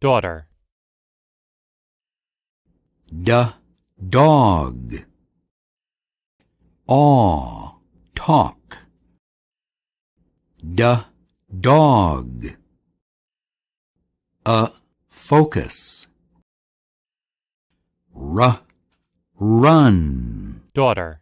Daughter. D dog. Aw talk. D dog. A focus. R run. Daughter.